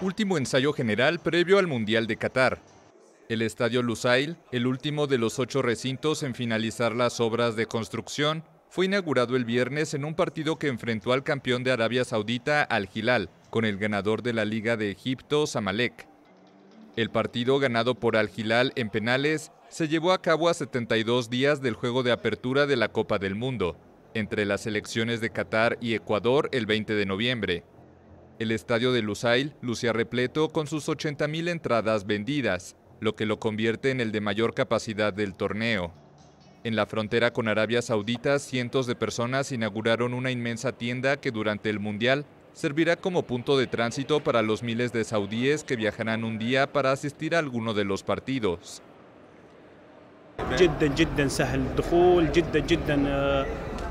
último ensayo general previo al Mundial de Qatar. El Estadio Lusail, el último de los ocho recintos en finalizar las obras de construcción, fue inaugurado el viernes en un partido que enfrentó al campeón de Arabia Saudita, Al Hilal, con el ganador de la Liga de Egipto, Samalek. El partido ganado por Al Hilal en penales se llevó a cabo a 72 días del juego de apertura de la Copa del Mundo, entre las elecciones de Qatar y Ecuador el 20 de noviembre. El estadio de Lusail lucía repleto con sus 80.000 entradas vendidas, lo que lo convierte en el de mayor capacidad del torneo. En la frontera con Arabia Saudita, cientos de personas inauguraron una inmensa tienda que durante el Mundial servirá como punto de tránsito para los miles de saudíes que viajarán un día para asistir a alguno de los partidos.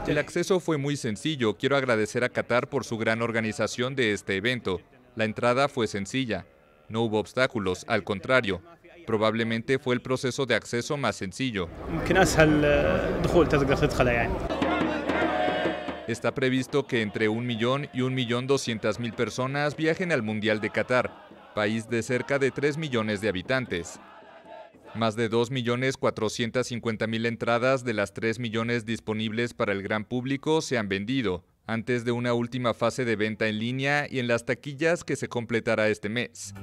El acceso fue muy sencillo. Quiero agradecer a Qatar por su gran organización de este evento. La entrada fue sencilla. No hubo obstáculos, al contrario. Probablemente fue el proceso de acceso más sencillo. Está previsto que entre un millón y un millón doscientas mil personas viajen al Mundial de Qatar, país de cerca de 3 millones de habitantes. Más de 2.450.000 entradas de las 3 millones disponibles para el gran público se han vendido, antes de una última fase de venta en línea y en las taquillas que se completará este mes.